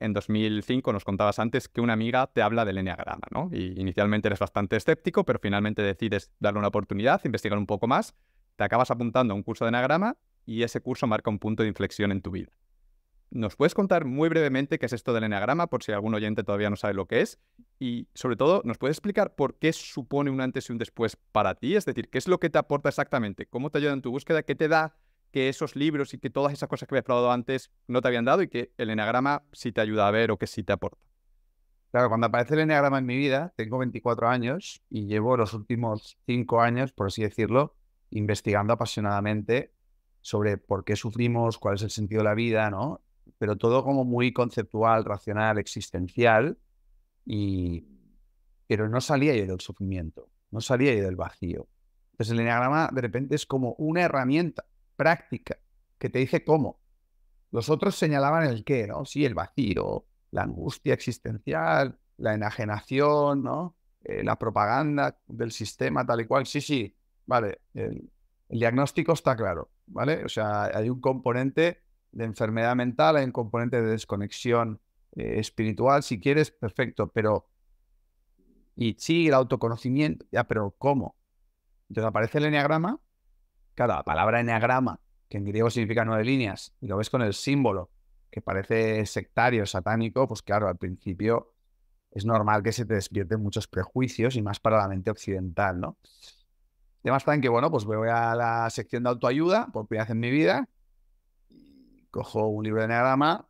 en 2005 nos contabas antes que una amiga te habla del Enneagrama, ¿no? Y inicialmente eres bastante escéptico, pero finalmente decides darle una oportunidad, investigar un poco más, te acabas apuntando a un curso de Enneagrama y ese curso marca un punto de inflexión en tu vida. ¿Nos puedes contar muy brevemente qué es esto del Enneagrama, por si algún oyente todavía no sabe lo que es? Y sobre todo, ¿nos puedes explicar por qué supone un antes y un después para ti? Es decir, ¿qué es lo que te aporta exactamente? ¿Cómo te ayuda en tu búsqueda? ¿Qué te da que esos libros y que todas esas cosas que habías hablado antes no te habían dado y que el enagrama sí te ayuda a ver o que sí te aporta. Claro, cuando aparece el enagrama en mi vida, tengo 24 años y llevo los últimos 5 años, por así decirlo, investigando apasionadamente sobre por qué sufrimos, cuál es el sentido de la vida, ¿no? Pero todo como muy conceptual, racional, existencial, y... pero no salía yo del sufrimiento, no salía yo del vacío. Entonces el enagrama de repente es como una herramienta práctica, que te dice cómo. Los otros señalaban el qué, ¿no? Sí, el vacío, la angustia existencial, la enajenación, ¿no? Eh, la propaganda del sistema tal y cual. Sí, sí, vale, el, diagnóstico está claro, ¿vale? O sea, hay un componente de enfermedad mental, hay un componente de desconexión eh, espiritual, si quieres, perfecto, pero... Y sí, el autoconocimiento, ya, pero ¿cómo? Entonces aparece el enneagrama Claro, la palabra enneagrama, que en griego significa nueve líneas, y lo ves con el símbolo, que parece sectario, satánico, pues claro, al principio es normal que se te despierten muchos prejuicios y más para la mente occidental, ¿no? Además, tan que, bueno, pues voy a la sección de autoayuda por primera vez en mi vida, y cojo un libro de enneagrama,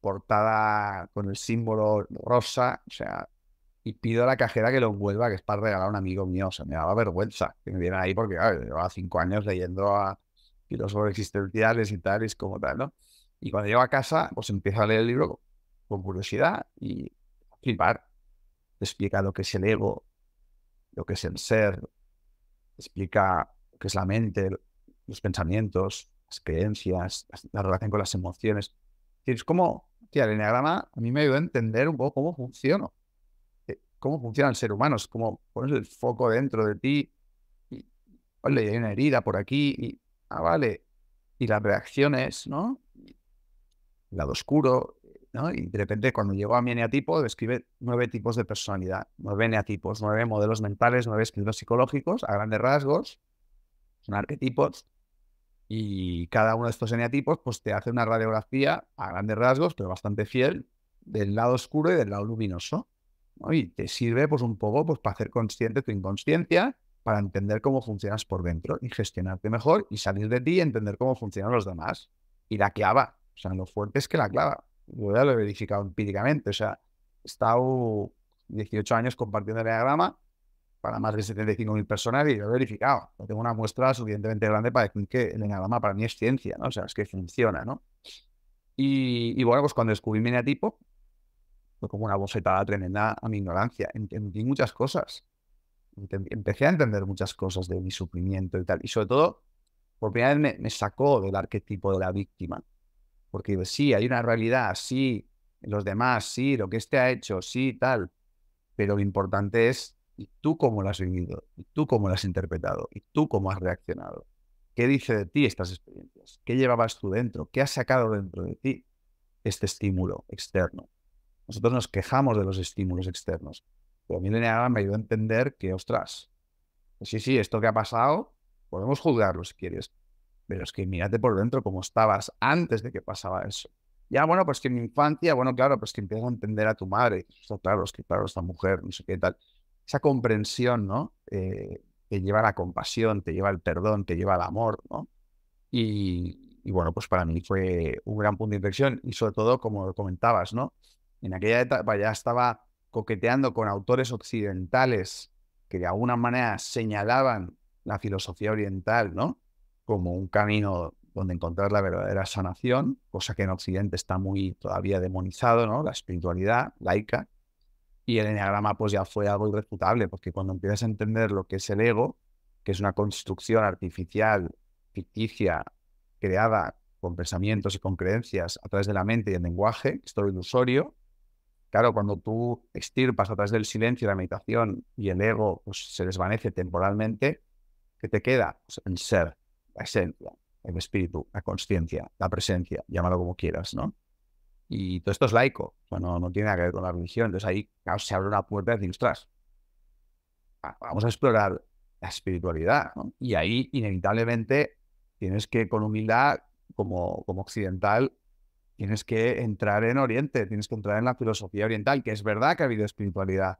portada con el símbolo rosa, o sea, y pido a la cajera que lo vuelva, que es para regalar a un amigo mío. O sea, me daba vergüenza que me dieran ahí porque, claro, llevaba cinco años leyendo a filósofos existenciales y tal, y es como tal, ¿no? Y cuando llego a casa, pues empiezo a leer el libro con curiosidad y flipar. Explica lo que es el ego, lo que es el ser, explica lo que es la mente, los pensamientos, las creencias, la relación con las emociones. Es como, tía, el enneagrama a mí me ayudó a entender un poco cómo funciono cómo funciona el ser humano, es como pones el foco dentro de ti y, hay una herida por aquí y, ah, vale, y las reacciones, ¿no? lado oscuro, ¿no? Y de repente cuando llegó a mi eneatipo, describe nueve tipos de personalidad, nueve eneatipos, nueve modelos mentales, nueve escritos psicológicos, a grandes rasgos, son arquetipos, y cada uno de estos eneatipos pues te hace una radiografía a grandes rasgos, pero bastante fiel, del lado oscuro y del lado luminoso. Y te sirve pues un poco pues, para hacer consciente tu inconsciencia, para entender cómo funcionas por dentro y gestionarte mejor y salir de ti y entender cómo funcionan los demás. Y la clava, o sea, lo fuerte es que la clava. lo he verificado empíricamente, o sea, he estado 18 años compartiendo el diagrama para más de 75.000 personas y lo he verificado. Tengo una muestra suficientemente grande para decir que el enagrama para mí es ciencia, ¿no? O sea, es que funciona, ¿no? Y, bueno, pues cuando descubrí mi fue como una bofetada tremenda a mi ignorancia. Entendí muchas cosas. Empecé a entender muchas cosas de mi sufrimiento y tal. Y sobre todo, por primera vez me, sacó del arquetipo de la víctima. Porque sí, hay una realidad, sí, los demás, sí, lo que este ha hecho, sí, tal. Pero lo importante es ¿y tú cómo lo has vivido, y tú cómo lo has interpretado, y tú cómo has reaccionado. ¿Qué dice de ti estas experiencias? ¿Qué llevabas tú dentro? ¿Qué has sacado dentro de ti este estímulo externo? Nosotros nos quejamos de los estímulos externos. Pero a mí me ayudó a entender que, ostras, sí, sí, esto que ha pasado, podemos juzgarlo si quieres. Pero es que mírate por dentro cómo estabas antes de que pasaba eso. Ya, bueno, pues que en mi infancia, bueno, claro, pues que empiezo a entender a tu madre. Esto, claro, es que, claro, esta mujer, no sé qué tal. Esa comprensión, ¿no? Eh, te lleva la compasión, te lleva el perdón, te lleva al amor, ¿no? Y, y bueno, pues para mí fue un gran punto de inflexión y sobre todo, como comentabas, ¿no? en aquella etapa ya estaba coqueteando con autores occidentales que de alguna manera señalaban la filosofía oriental, ¿no? Como un camino donde encontrar la verdadera sanación, cosa que en Occidente está muy todavía demonizado, ¿no? La espiritualidad laica. Y el enneagrama, pues ya fue algo irrefutable, porque cuando empiezas a entender lo que es el ego, que es una construcción artificial, ficticia, creada con pensamientos y con creencias a través de la mente y el lenguaje, que es todo ilusorio, Claro, cuando tú extirpas a través del silencio, la meditación y el ego pues, se desvanece temporalmente, ¿qué te queda? Pues, el ser, la esencia, el espíritu, la conciencia, la presencia, llámalo como quieras, ¿no? Y todo esto es laico, Bueno, no, tiene nada que ver con la religión. Entonces ahí se abre una puerta y decir, ostras, vamos a explorar la espiritualidad. Y ahí inevitablemente tienes que con humildad, como, como occidental, tienes que entrar en Oriente, tienes que entrar en la filosofía oriental, que es verdad que ha habido espiritualidad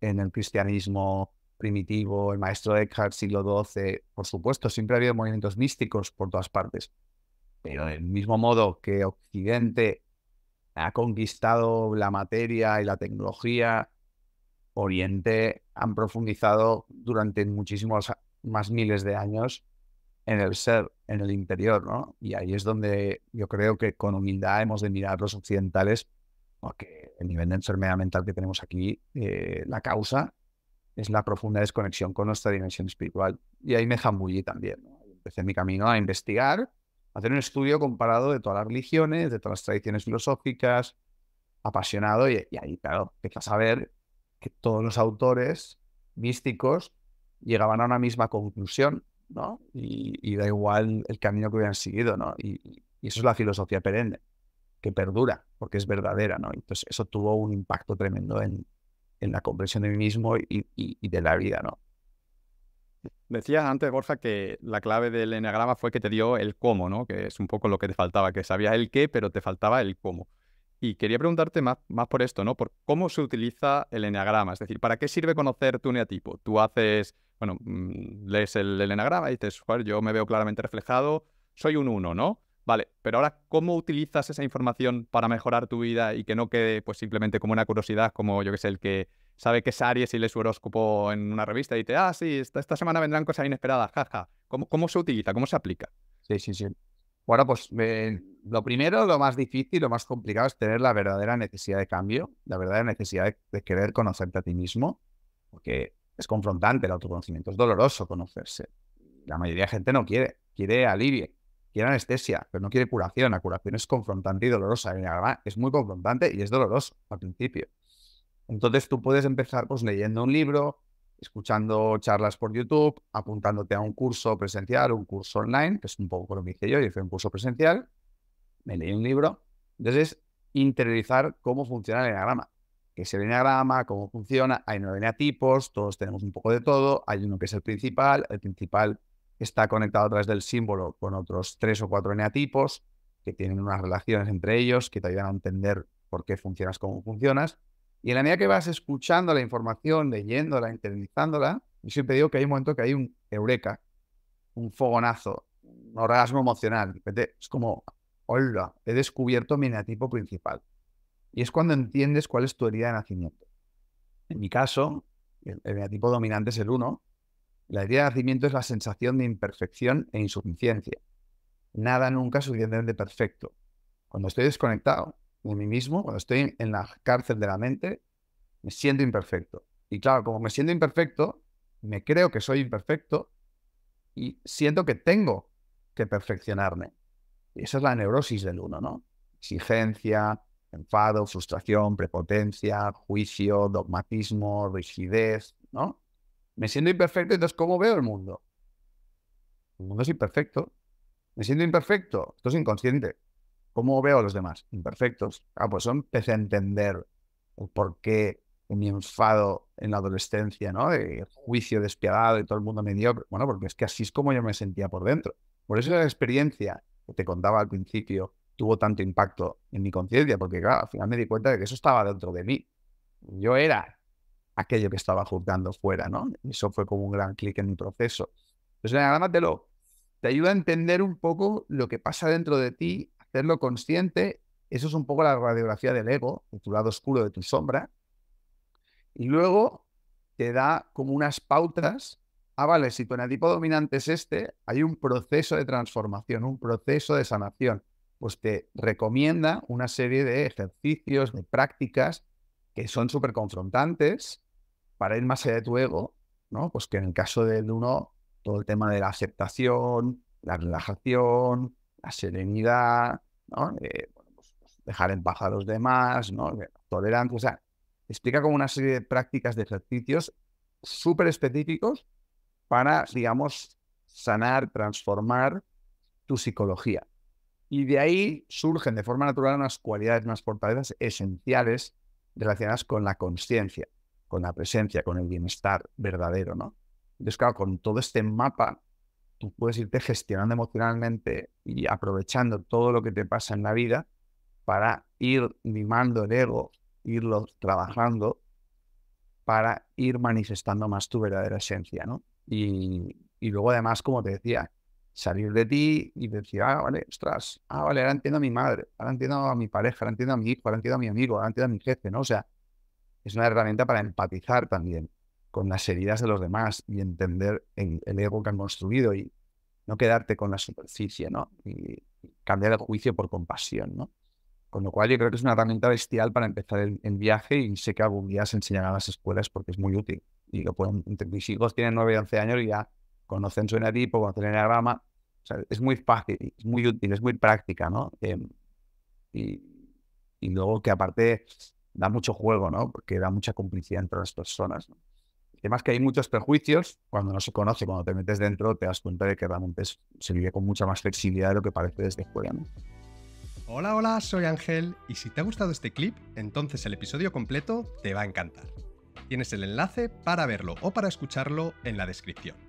en el cristianismo primitivo, el maestro Eckhart, siglo XII, por supuesto, siempre ha habido movimientos místicos por todas partes, pero del mismo modo que Occidente ha conquistado la materia y la tecnología, Oriente han profundizado durante muchísimos más miles de años en el ser, en el interior, ¿no? Y ahí es donde yo creo que con humildad hemos de mirar los occidentales, porque el nivel de enfermedad mental que tenemos aquí, eh, la causa es la profunda desconexión con nuestra dimensión espiritual. Y ahí me jambullí también. Empecé mi camino a investigar, a hacer un estudio comparado de todas las religiones, de todas las tradiciones filosóficas, apasionado, y, ahí, claro, empiezas a ver que todos los autores místicos llegaban a una misma conclusión, ¿no? Y, da igual el camino que hubieran seguido, ¿no? Y, eso es la filosofía perenne, que perdura, porque es verdadera, ¿no? Entonces eso tuvo un impacto tremendo en, la comprensión de mí mismo y, de la vida, ¿no? Decías antes, Borja, que la clave del enagrama fue que te dio el cómo, ¿no? Que es un poco lo que te faltaba, que sabías el qué, pero te faltaba el cómo. Y quería preguntarte más, por esto, ¿no? Por cómo se utiliza el enneagrama? Es decir, ¿para qué sirve conocer tu neatipo? Tú haces bueno, mm, lees el, enagrama y dices, yo me veo claramente reflejado, soy un uno, ¿no? Vale, pero ahora, ¿cómo utilizas esa información para mejorar tu vida y que no quede pues simplemente como una curiosidad, como yo que sé, el que sabe que es Aries y lee su horóscopo en una revista y dice, ah, sí, esta, semana vendrán cosas inesperadas, jaja. ¿Cómo, ¿Cómo se utiliza? ¿Cómo se aplica? Sí, sí, sí. Bueno, pues eh, lo primero, lo más difícil, lo más complicado es tener la verdadera necesidad de cambio, la verdadera necesidad de querer conocerte a ti mismo, porque es confrontante el autoconocimiento, es doloroso conocerse. La mayoría de gente no quiere, quiere alivio, quiere anestesia, pero no quiere curación. La curación es confrontante y dolorosa. el diagrama. es muy confrontante y es doloroso al principio. Entonces tú puedes empezar pues, leyendo un libro, escuchando charlas por YouTube, apuntándote a un curso presencial, un curso online, que es un poco lo que hice yo, yo hice un curso presencial, me leí un libro. Entonces, interiorizar cómo funciona el enagrama que es el eneagrama, cómo funciona. Hay nueve eneatipos, todos tenemos un poco de todo. Hay uno que es el principal, el principal está conectado a través del símbolo con otros tres o cuatro eneatipos que tienen unas relaciones entre ellos que te ayudan a entender por qué funcionas como funcionas. Y en la medida que vas escuchando la información, leyéndola, internalizándola, yo siempre digo que hay un momento que hay un eureka, un fogonazo, un orgasmo emocional. Es como, hola, he descubierto mi eneatipo principal. Y es cuando entiendes cuál es tu herida de nacimiento. En mi caso, el, tipo dominante es el 1. La herida de nacimiento es la sensación de imperfección e insuficiencia. Nada nunca es suficientemente perfecto. Cuando estoy desconectado de mí mismo, cuando estoy en la cárcel de la mente, me siento imperfecto. Y claro, como me siento imperfecto, me creo que soy imperfecto y siento que tengo que perfeccionarme. Y esa es la neurosis del uno, ¿no? Exigencia, enfado, frustración, prepotencia, juicio, dogmatismo, rigidez, ¿no? Me siento imperfecto, entonces, ¿cómo veo el mundo? El mundo es imperfecto. Me siento imperfecto, esto es inconsciente. ¿Cómo veo a los demás? Imperfectos. Ah, pues empecé a entender por qué mi enfado en la adolescencia, ¿no? El juicio despiadado y todo el mundo dio... Bueno, porque es que así es como yo me sentía por dentro. Por eso la experiencia que te contaba al principio tuvo tanto impacto en mi conciencia, porque al final me di cuenta de que eso estaba dentro de mí. Yo era aquello que estaba juzgando fuera, ¿no? Eso fue como un gran clic en mi proceso. Entonces, pues agárratelo. Te ayuda a entender un poco lo que pasa dentro de ti, hacerlo consciente. Eso es un poco la radiografía del ego, de tu lado oscuro, de tu sombra. Y luego te da como unas pautas. Ah, vale, si tu enatipo dominante es este, hay un proceso de transformación, un proceso de sanación pues te recomienda una serie de ejercicios, de prácticas que son súper confrontantes para ir más allá de tu ego, ¿no? Pues que en el caso de uno, todo el tema de la aceptación, la relajación, la serenidad, ¿no? Eh, pues, pues, dejar en paz a los demás, ¿no? Eh, tolerancia, o sea, explica como una serie de prácticas, de ejercicios súper específicos para, digamos, sanar, transformar tu psicología. Y de ahí surgen de forma natural unas cualidades, unas fortalezas esenciales relacionadas con la conciencia, con la presencia, con el bienestar verdadero, ¿no? Entonces, claro, con todo este mapa, tú puedes irte gestionando emocionalmente y aprovechando todo lo que te pasa en la vida para ir mimando el ego, irlo trabajando para ir manifestando más tu verdadera esencia, ¿no? y luego además, como te decía, salir de ti y decir, ah, vale, ostras, ah, vale, ahora entiendo a mi madre, ahora entiendo a mi pareja, ahora entiendo a mi hijo, ahora entiendo a mi amigo, ahora entiendo a mi jefe, ¿no? O sea, es una herramienta para empatizar también con las heridas de los demás y entender el, ego que han construido y no quedarte con la superficie, ¿no? Y cambiar el juicio por compasión, ¿no? Con lo cual yo creo que es una herramienta bestial para empezar el, viaje y sé que algún día se enseñará a las escuelas porque es muy útil. Y lo pueden, mis hijos tienen 9 y 11 años y ya conocen su enatipo, pues, en el es muy fácil, es muy útil, es muy práctica, ¿no? Em, y, luego que aparte da mucho juego, ¿no? Porque da mucha complicidad entre las personas. Además que hay muchos perjuicios cuando no se conoce, cuando te metes dentro, te das cuenta de que realmente se vive con mucha más flexibilidad de lo que parece desde fuera, Hola, hola, soy Ángel y si te ha gustado este clip, entonces el episodio completo te va a encantar. Tienes el enlace para verlo o para escucharlo en la descripción.